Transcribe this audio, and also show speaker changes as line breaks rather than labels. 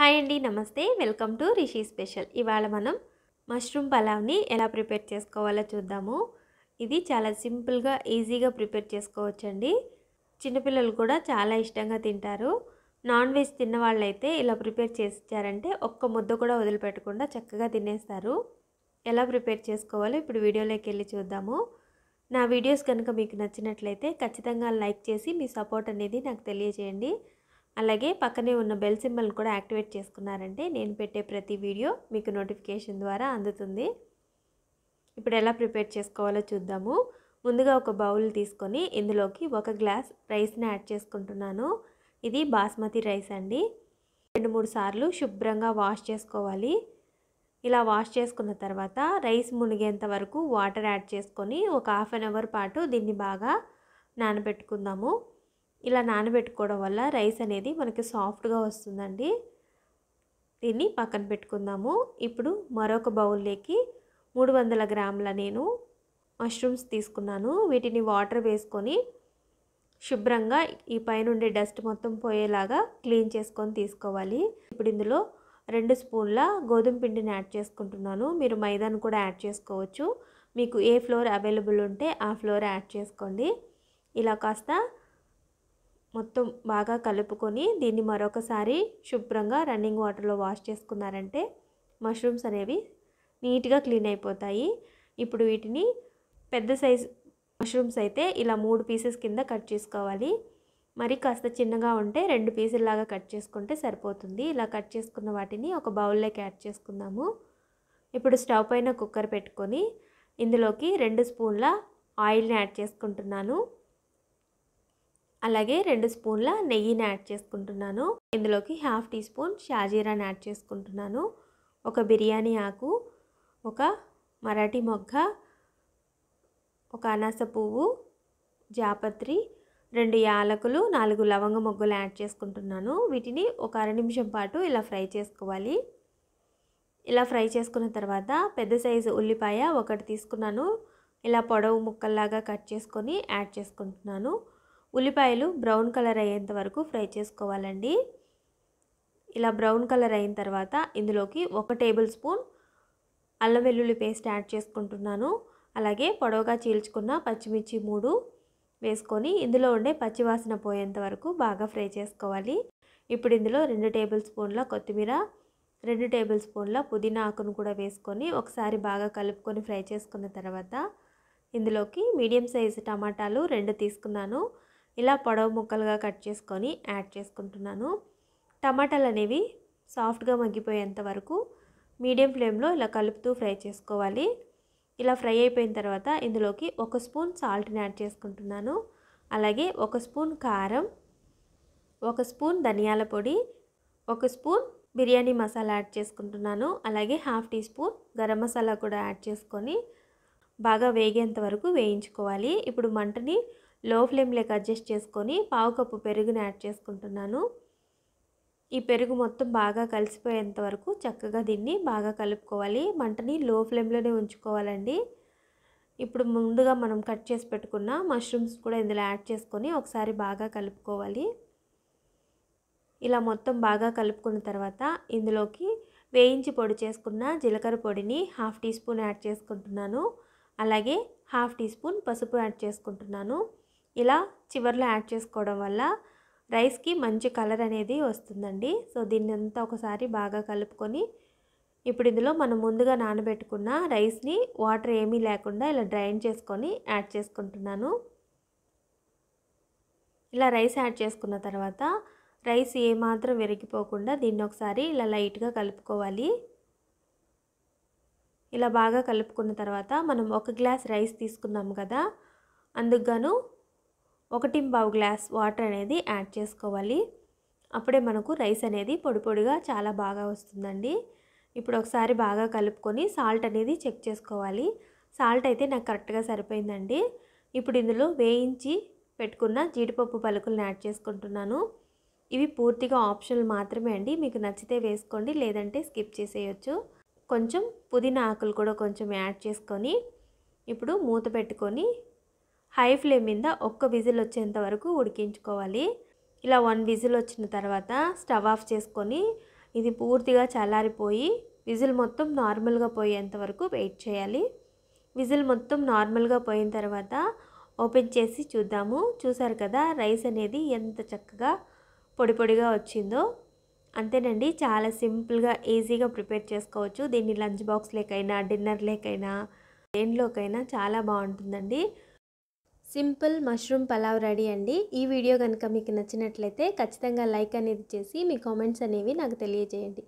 hi అండి నమస్తే welcome to Rishi special ఇవాళ మనం మష్రూమ్ పలావ్ని ఎలా ప్రిపేర్ చేసుకోవాలో చూద్దాము ఇది చాలా సింపుల్గా ఈజీగా ప్రిపేర్ చేసుకోవచ్చండి చిన్నపిల్లలు కూడా చాలా ఇష్టంగా తింటారు నాన్ వెజ్ తిన్న ఇలా ప్రిపేర్ చేసిచ్చారంటే ఒక్క ముద్ద కూడా వదిలిపెట్టకుండా చక్కగా తినేస్తారు ఎలా ప్రిపేర్ చేసుకోవాలో ఇప్పుడు వీడియోలోకి వెళ్ళి చూద్దాము నా వీడియోస్ కనుక మీకు నచ్చినట్లయితే ఖచ్చితంగా లైక్ చేసి మీ సపోర్ట్ అనేది నాకు తెలియజేయండి అలాగే పక్కనే ఉన్న బెల్ సింబల్ని కూడా యాక్టివేట్ చేసుకున్నారంటే నేను పెట్టే ప్రతి వీడియో మీకు నోటిఫికేషన్ ద్వారా అందుతుంది ఇప్పుడు ఎలా ప్రిపేర్ చేసుకోవాలో చూద్దాము ముందుగా ఒక బౌల్ తీసుకొని ఇందులోకి ఒక గ్లాస్ రైస్ని యాడ్ చేసుకుంటున్నాను ఇది బాస్మతి రైస్ అండి రెండు మూడు సార్లు శుభ్రంగా వాష్ చేసుకోవాలి ఇలా వాష్ చేసుకున్న తర్వాత రైస్ మునిగేంత వరకు వాటర్ యాడ్ చేసుకొని ఒక హాఫ్ అన్ అవర్ పాటు దీన్ని బాగా నానబెట్టుకుందాము ఇలా నానబెట్టుకోవడం వల్ల రైస్ అనేది మనకి సాఫ్ట్గా వస్తుందండి దీన్ని పక్కన పెట్టుకుందాము ఇప్పుడు మరొక బౌల్లోకి మూడు వందల గ్రాముల నేను మష్రూమ్స్ తీసుకున్నాను వీటిని వాటర్ వేసుకొని శుభ్రంగా ఈ పైనుండే డస్ట్ మొత్తం పోయేలాగా క్లీన్ చేసుకొని తీసుకోవాలి ఇప్పుడు ఇందులో రెండు స్పూన్ల గోధుమ పిండిని యాడ్ చేసుకుంటున్నాను మీరు మైదాన్ కూడా యాడ్ చేసుకోవచ్చు మీకు ఏ ఫ్లోర్ అవైలబుల్ ఉంటే ఆ ఫ్లోర్ యాడ్ చేసుకోండి ఇలా కాస్త మొత్తం బాగా కలుపుకొని దీన్ని మరొకసారి శుభ్రంగా రన్నింగ్ వాటర్లో వాష్ చేసుకున్నారంటే మష్రూమ్స్ అనేవి నీట్గా క్లీన్ అయిపోతాయి ఇప్పుడు వీటిని పెద్ద సైజ్ మష్రూమ్స్ అయితే ఇలా మూడు పీసెస్ కింద కట్ చేసుకోవాలి మరి కాస్త చిన్నగా ఉంటే రెండు పీసెల్లాగా కట్ చేసుకుంటే సరిపోతుంది ఇలా కట్ చేసుకున్న వాటిని ఒక బౌల్లోకి యాడ్ చేసుకుందాము ఇప్పుడు స్టవ్ పైన కుక్కర్ పెట్టుకొని ఇందులోకి రెండు స్పూన్ల ఆయిల్ని యాడ్ చేసుకుంటున్నాను అలాగే రెండు స్పూన్ల నెయ్యిని యాడ్ చేసుకుంటున్నాను ఇందులోకి హాఫ్ టీ స్పూన్ షాజీరాని యాడ్ చేసుకుంటున్నాను ఒక బిర్యానీ ఆకు ఒక మరాఠీ మొగ్గ ఒక అనాస పువ్వు జాపత్రి రెండు యాలకులు నాలుగు లవంగ మొగ్గలు యాడ్ చేసుకుంటున్నాను వీటిని ఒక అర నిమిషం పాటు ఇలా ఫ్రై చేసుకోవాలి ఇలా ఫ్రై చేసుకున్న తర్వాత పెద్ద సైజు ఉల్లిపాయ ఒకటి తీసుకున్నాను ఇలా పొడవు ముక్కల్లాగా కట్ చేసుకొని యాడ్ చేసుకుంటున్నాను ఉల్లిపాయలు బ్రౌన్ కలర్ అయ్యేంత వరకు ఫ్రై చేసుకోవాలండి ఇలా బ్రౌన్ కలర్ అయిన తర్వాత ఇందులోకి ఒక టేబుల్ స్పూన్ అల్లం వెల్లుల్లి పేస్ట్ యాడ్ చేసుకుంటున్నాను అలాగే పొడవుగా చీల్చుకున్న పచ్చిమిర్చి మూడు వేసుకొని ఇందులో ఉండే పచ్చివాసన పోయేంత వరకు బాగా ఫ్రై చేసుకోవాలి ఇప్పుడు ఇందులో రెండు టేబుల్ స్పూన్ల కొత్తిమీర రెండు టేబుల్ స్పూన్ల పుదీనా ఆకును కూడా వేసుకొని ఒకసారి బాగా కలుపుకొని ఫ్రై చేసుకున్న తర్వాత ఇందులోకి మీడియం సైజు టమాటాలు రెండు తీసుకున్నాను ఇలా పొడవు ముక్కలుగా కట్ చేసుకొని యాడ్ చేసుకుంటున్నాను టమాటాలు అనేవి సాఫ్ట్గా మగ్గిపోయేంత వరకు మీడియం ఫ్లేమ్లో ఇలా కలుపుతూ ఫ్రై చేసుకోవాలి ఇలా ఫ్రై అయిపోయిన తర్వాత ఇందులోకి ఒక స్పూన్ సాల్ట్ని యాడ్ చేసుకుంటున్నాను అలాగే ఒక స్పూన్ కారం ఒక స్పూన్ ధనియాల పొడి ఒక స్పూన్ బిర్యానీ మసాలా యాడ్ చేసుకుంటున్నాను అలాగే half teaspoon garam masala కూడా యాడ్ చేసుకొని బాగా వేగేంత వరకు వేయించుకోవాలి ఇప్పుడు మంటని లో ఫ్లేమ్లోకి అడ్జస్ట్ చేసుకొని పావు కప్పు పెరుగుని యాడ్ చేసుకుంటున్నాను ఈ పెరుగు మొత్తం బాగా కలిసిపోయేంత వరకు చక్కగా దీన్ని బాగా కలుపుకోవాలి మంటని లో ఫ్లేమ్లోనే ఉంచుకోవాలండి ఇప్పుడు ముందుగా మనం కట్ చేసి పెట్టుకున్న మష్రూమ్స్ కూడా ఇందులో యాడ్ చేసుకొని ఒకసారి బాగా కలుపుకోవాలి ఇలా మొత్తం బాగా కలుపుకున్న తర్వాత ఇందులోకి వేయించి పొడి చేసుకున్న జీలకర్ర పొడిని హాఫ్ టీ స్పూన్ యాడ్ చేసుకుంటున్నాను అలాగే హాఫ్ టీ స్పూన్ పసుపు యాడ్ చేసుకుంటున్నాను ఇలా చివరిలో యాడ్ చేసుకోవడం వల్ల రైస్కి మంచి కలర్ అనేది వస్తుందండి సో దీన్ని అంతా ఒకసారి బాగా కలుపుకొని ఇప్పుడు ఇందులో మనం ముందుగా నానబెట్టుకున్న రైస్ని వాటర్ ఏమీ లేకుండా ఇలా డ్రైన్ చేసుకొని యాడ్ చేసుకుంటున్నాను ఇలా రైస్ యాడ్ చేసుకున్న తర్వాత రైస్ ఏమాత్రం విరిగిపోకుండా దీన్ని ఒకసారి ఇలా లైట్గా కలుపుకోవాలి ఇలా బాగా కలుపుకున్న తర్వాత మనం ఒక గ్లాస్ రైస్ తీసుకున్నాం కదా అందుకు గాను ఒకటి బావు గ్లాస్ వాటర్ అనేది యాడ్ చేసుకోవాలి అప్పుడే మనకు రైస్ అనేది పొడి పొడిగా చాలా బాగా వస్తుందండి ఇప్పుడు ఒకసారి బాగా కలుపుకొని సాల్ట్ అనేది చెక్ చేసుకోవాలి సాల్ట్ అయితే నాకు కరెక్ట్గా సరిపోయిందండి ఇప్పుడు ఇందులో వేయించి పెట్టుకున్న జీడిపప్పు పలుకులను యాడ్ చేసుకుంటున్నాను ఇవి పూర్తిగా ఆప్షనల్ మాత్రమే అండి మీకు నచ్చితే వేసుకోండి లేదంటే స్కిప్ చేసేయచ్చు కొంచెం పుదీనా ఆకులు కూడా కొంచెం యాడ్ చేసుకొని ఇప్పుడు మూత పెట్టుకొని హై ఫ్లేమ్ మీద ఒక్క విజిల్ వచ్చేంత వరకు ఉడికించుకోవాలి ఇలా వన్ విజిల్ వచ్చిన తర్వాత స్టవ్ ఆఫ్ చేసుకొని ఇది పూర్తిగా చల్లారిపోయి విజిల్ మొత్తం నార్మల్గా పోయేంత వరకు వెయిట్ చేయాలి విజిల్ మొత్తం నార్మల్గా పోయిన తర్వాత ఓపెన్ చేసి చూద్దాము చూసారు కదా రైస్ అనేది ఎంత చక్కగా పొడి పొడిగా వచ్చిందో అంతేనండి చాలా సింపుల్గా ఈజీగా ప్రిపేర్ చేసుకోవచ్చు దీన్ని లంచ్ బాక్స్ లేకైనా డిన్నర్ లేకైనా దేంట్లోకైనా చాలా బాగుంటుందండి సింపుల్ మష్రూమ్ పలావ్ రెడీ అండి ఈ వీడియో కనుక మీకు నచ్చినట్లయితే ఖచ్చితంగా లైక్ అనేది చేసి మీ కామెంట్స్ అనేవి నాకు తెలియజేయండి